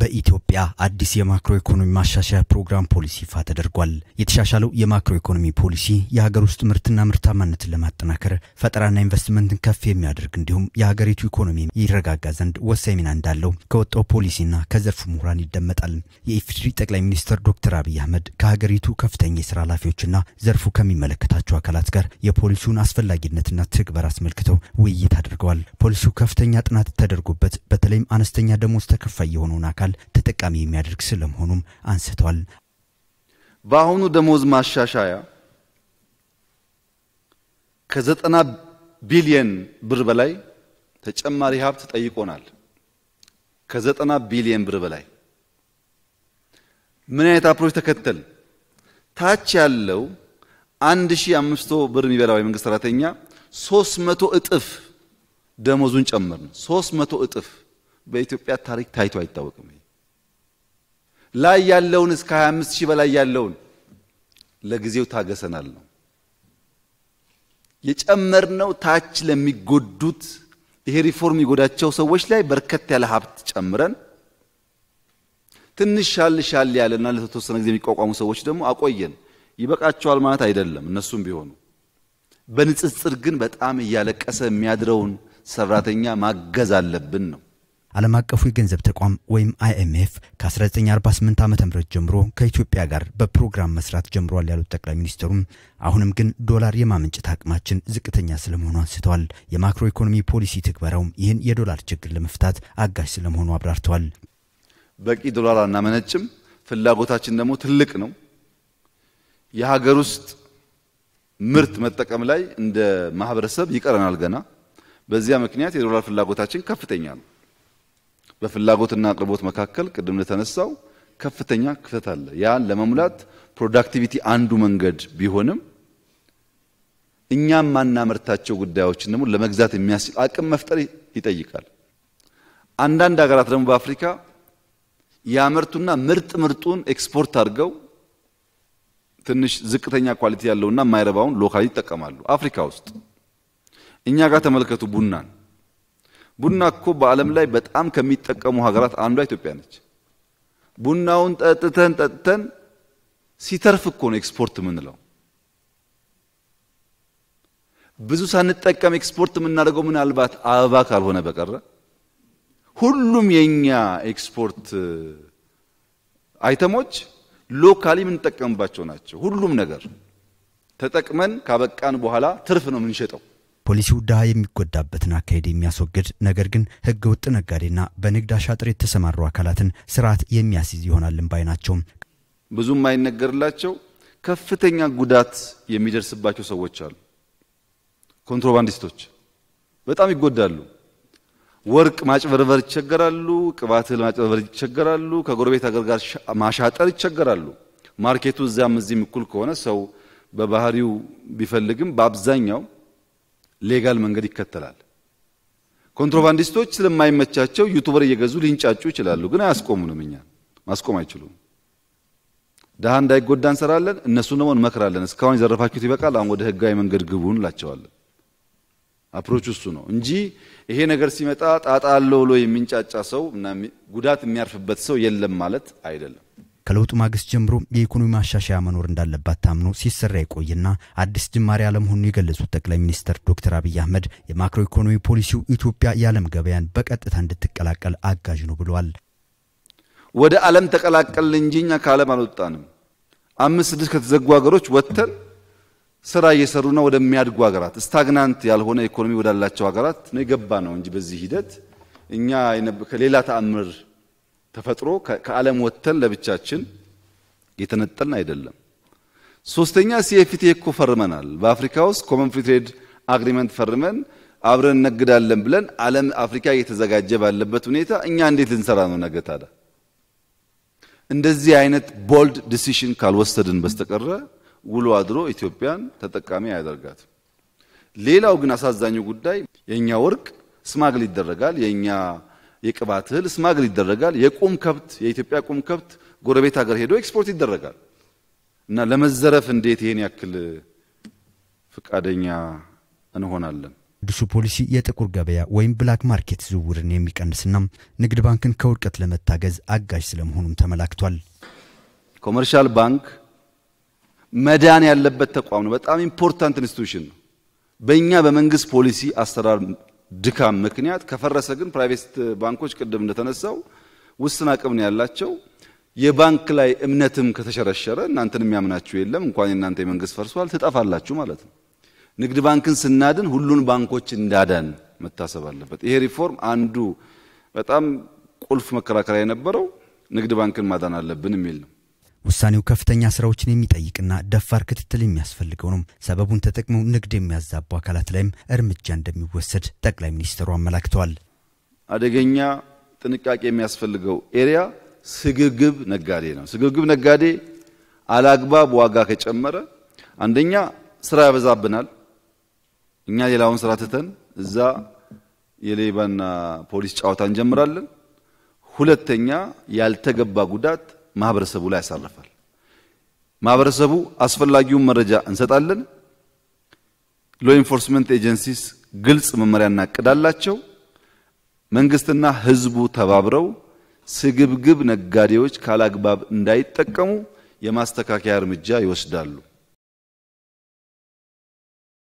በኢትዮጵያ አዲስ የማክሮ ኢኮኖሚ ማሻሻያ ፕሮግራም ፖሊሲ ይፋ ተደርጓል። የተሻሻለው የማክሮ ኢኮኖሚ ፖሊሲ የሀገር ውስጥ ምርትና ምርታማነትን ለማጠናከር ፈጠራና ኢንቨስትመንትን ከፍ የሚያደርግ እንዲሁም የሀገሪቱ ኢኮኖሚ ይረጋጋ ዘንድ ወሳኝ ሚና እንዳለው ከወጣው ፖሊሲና ከዘርፉ ምሁራን ይደመጣል። የኢፌዴሪ ጠቅላይ ሚኒስትር ዶክተር አብይ አህመድ ከሀገሪቱ ከፍተኛ የስራ ኃላፊዎችና ዘርፉ ከሚመለከታቸው አካላት ጋር የፖሊሲውን አስፈላጊነትና ትግበር አስመልክተው ውይይት አድርገዋል። ፖሊሲው ከፍተኛ ጥናት ተደርጎበት በተለይም አነስተኛ ደሞዝ ተከፋይ የሆነውን አካል አካል ተጠቃሚ የሚያደርግ ስለመሆኑም አንስተዋል። በአሁኑ ደሞዝ ማሻሻያ ከዘጠና ቢሊየን ብር በላይ ተጨማሪ ሀብት ጠይቆናል። ከዘጠና ቢሊየን ብር በላይ ምን አይነት አፕሮች ተከተል? ታች ያለው አንድ አምስት ብር የሚበላው የመንግስት ሰራተኛ ሶስት መቶ እጥፍ ደሞዙን ጨመርን። ሶስት መቶ እጥፍ በኢትዮጵያ ታሪክ ታይቶ አይታወቅም። ላይ ያለውን እስከ 25 ሺህ በላይ ያለውን ለጊዜው ታገሰናል ነው የጨመርነው። ታች ለሚጎዱት ይሄ ሪፎርም የሚጎዳቸው ሰዎች ላይ በርከት ያለ ሀብት ጨምረን ትንሽ ሻል ሻል ያለና ለተወሰነ ጊዜ የሚቋቋሙ ሰዎች ደግሞ አቆየን። ይበቃቸዋል ማለት አይደለም፣ እነሱም ቢሆኑ በንጽጽር ግን በጣም እያለቀሰ የሚያድረውን ሰራተኛ ማገዝ አለብን ነው። ዓለም አቀፉ የገንዘብ ተቋም ወይም አይኤምኤፍ ከ1948 ዓ ም ጀምሮ ከኢትዮጵያ ጋር በፕሮግራም መስራት ጀምሯል ያሉት ጠቅላይ ሚኒስትሩም አሁንም ግን ዶላር የማመንጨት አቅማችን ዝቅተኛ ስለመሆኑ አንስተዋል። የማክሮ ኢኮኖሚ ፖሊሲ ትግበራውም ይህን የዶላር ችግር ለመፍታት አጋዥ ስለመሆኑ አብራርተዋል። በቂ ዶላር አናመነጭም፣ ፍላጎታችን ደግሞ ትልቅ ነው። የሀገር ውስጥ ምርት መጠቀም ላይ እንደ ማህበረሰብ ይቀረናል ገና። በዚያ ምክንያት የዶላር ፍላጎታችን ከፍተኛ ነው። በፍላጎትና አቅርቦት መካከል ቅድም ተነሳው ከፍተኛ ክፍተት አለ። ያ ለመሙላት ፕሮዳክቲቪቲ አንዱ መንገድ ቢሆንም እኛም ማናመርታቸው ጉዳዮችን ደግሞ ለመግዛት የሚያስችል አቅም መፍጠር ይጠይቃል። አንዳንድ ሀገራት ደግሞ በአፍሪካ ያመርቱና ምርጥ ምርጡን ኤክስፖርት አድርገው ትንሽ ዝቅተኛ ኳሊቲ ያለውና የማይረባውን ሎካሊ ይጠቀማሉ። አፍሪካ ውስጥ እኛ ጋር ተመልከቱ ቡናን ቡና እኮ በዓለም ላይ በጣም ከሚጠቀሙ ሀገራት አንዷ ኢትዮጵያ ነች። ቡናውን ጠጥተን ጠጥተን ሲተርፍ እኮ ነው ኤክስፖርት የምንለው። ብዙ ሳንጠቀም ኤክስፖርት የምናደርገው ምናልባት አበባ ካልሆነ በቀረ ሁሉም የኛ ኤክስፖርት አይተሞች ሎካሊ የምንጠቀምባቸው ናቸው። ሁሉም ነገር ተጠቅመን ካበቃን በኋላ ትርፍ ነው የምንሸጠው። ፖሊሲው ድሃ የሚጎዳበትን አካሄድ የሚያስወግድ ነገር ግን ህገ ወጥ ነጋዴና በንግድ አሻጥር የተሰማሩ አካላትን ስርዓት የሚያስይዝ ይሆናልን ባይ ናቸው። ብዙም አይነገርላቸው ከፍተኛ ጉዳት የሚደርስባቸው ሰዎች አሉ። ኮንትሮባንዲስቶች በጣም ይጎዳሉ። ወርቅ ማጭበርበር ይቸገራሉ። ቅባት እህል ማጭበርበር ይቸገራሉ። ከጎረቤት ሀገር ጋር ማሻጠር ይቸገራሉ። ማርኬቱ እዚያም እዚህም እኩል ከሆነ ሰው በባህሪው ቢፈልግም በአብዛኛው ሌጋል መንገድ ይከተላል። ኮንትሮባንዲስቶች ስለማይመቻቸው ዩቱበር እየገዙ ሊንጫጩ ይችላሉ፣ ግን አያስቆሙንም። እኛ ማስቆም አይችሉም። ድሃ እንዳይጎዳ እንሰራለን፣ እነሱን ደግሞ እንመክራለን። እስካሁን የዘረፋችሁት ይበቃል፣ አሁን ወደ ህጋዊ መንገድ ግቡ እንላቸዋለን። አፕሮች እሱ ነው እንጂ ይሄ ነገር ሲመጣ ጣጣ አለው ብሎ የሚንጫጫ ሰው እና ጉዳት የሚያርፍበት ሰው የለም ማለት አይደለም። ከለውጡ ማግስት ጀምሮ የኢኮኖሚ ማሻሻያ መኖር እንዳለባት ታምኖ ሲሰራ የቆየና አዲስ ጅማሬ አለመሆኑ የገለጹት ጠቅላይ ሚኒስትር ዶክተር አብይ አህመድ የማክሮ ኢኮኖሚ ፖሊሲው ኢትዮጵያ የዓለም ገበያን በቀጥታ እንድትቀላቀል አጋዥ ነው ብለዋል። ወደ ዓለም ተቀላቀል እንጂ እኛ ከዓለም አልወጣንም። አምስት ስድስት ከተዘጉ ሀገሮች ወጥተን ስራ እየሰሩና ወደሚያድጉ ሀገራት ስታግናንት ያልሆነ ኢኮኖሚ ወዳላቸው ሀገራት ነው የገባ ነው እንጂ በዚህ ሂደት እኛ ከሌላ ተአምር ተፈጥሮ ከዓለም ወጥተን ለብቻችን የተነጠልን አይደለም። ሶስተኛ ሲኤፍቲ እኮ ፈርመናል። በአፍሪካ ውስጥ ኮመን ፍሪ ትሬድ አግሪመንት ፈርመን አብረን እነግዳለን ብለን ዓለም አፍሪካ እየተዘጋጀ ባለበት ሁኔታ እኛ እንዴት ልንሰራ ነው ነገ ታዲያ? እንደዚህ አይነት ቦልድ ዲሲሽን ካልወሰድን በስተቀረ ውሎ አድሮ ኢትዮጵያን ተጠቃሚ አያደርጋትም። ሌላው ግን አሳዛኙ ጉዳይ የእኛ ወርቅ ስማግል ይደረጋል፣ የእኛ የቅባት እህል ስማግል ይደረጋል። የቁም ከብት የኢትዮጵያ ቁም ከብት ጎረቤት ሀገር ሄዶ ኤክስፖርት ይደረጋል እና ለመዘረፍ እንዴት ይሄን ያክል ፈቃደኛ እንሆናለን? አዲሱ ፖሊሲ የጥቁር ገበያ ወይም ብላክ ማርኬት ዝውውርን የሚቀንስና ንግድ ባንክን ከውድቀት ለመታገዝ አጋዥ ስለመሆኑም ተመላክቷል። ኮመርሻል ባንክ መዳን ያለበት ተቋም ነው። በጣም ኢምፖርታንት ኢንስቲቱሽን ነው። በእኛ በመንግስት ፖሊሲ አሰራር ድካም ምክንያት ከፈረሰ ግን ፕራይቬት ባንኮች ቅድም እንደተነሳው ውስን አቅም ነው ያላቸው። የባንክ ላይ እምነትም ከተሸረሸረ እናንተን የሚያምናችሁ የለም። እንኳን የእናንተ የመንግስት ፈርሷል፣ ትጠፋላችሁ ማለት ነው። ንግድ ባንክን ስናድን ሁሉን ባንኮች እንዳዳን መታሰብ አለበት። ይሄ ሪፎርም አንዱ በጣም ቁልፍ መከራከሪያ የነበረው ንግድ ባንክን ማዳን አለብን የሚል ነው። ውሳኔው ከፍተኛ ስራዎችን የሚጠይቅና ደፋር ክትትል የሚያስፈልገው ነው። ሰበቡን ተጠቅመው ንግድ የሚያዛቡ አካላት ላይም እርምጃ እንደሚወሰድ ጠቅላይ ሚኒስትሩ አመላክተዋል። አደገኛ ጥንቃቄ የሚያስፈልገው ኤሪያ ስግብግብ ነጋዴ ነው። ስግብግብ ነጋዴ አላግባብ ዋጋ ከጨመረ አንደኛ ስራ ያበዛብናል። እኛ ሌላውን ስራ ትተን እዛ የሌባና ፖሊስ ጨዋታ እንጀምራለን። ሁለተኛ ያልተገባ ጉዳት ማህበረሰቡ ላይ ያሳርፋል። ማህበረሰቡ አስፈላጊውን መረጃ እንሰጣለን። ሎ ኢንፎርስመንት ኤጀንሲስ ግልጽ መመሪያ እናቅዳላቸው። መንግስትና ህዝቡ ተባብረው ስግብግብ ነጋዴዎች ካላግባብ እንዳይጠቀሙ የማስተካከያ እርምጃ ይወስዳሉ።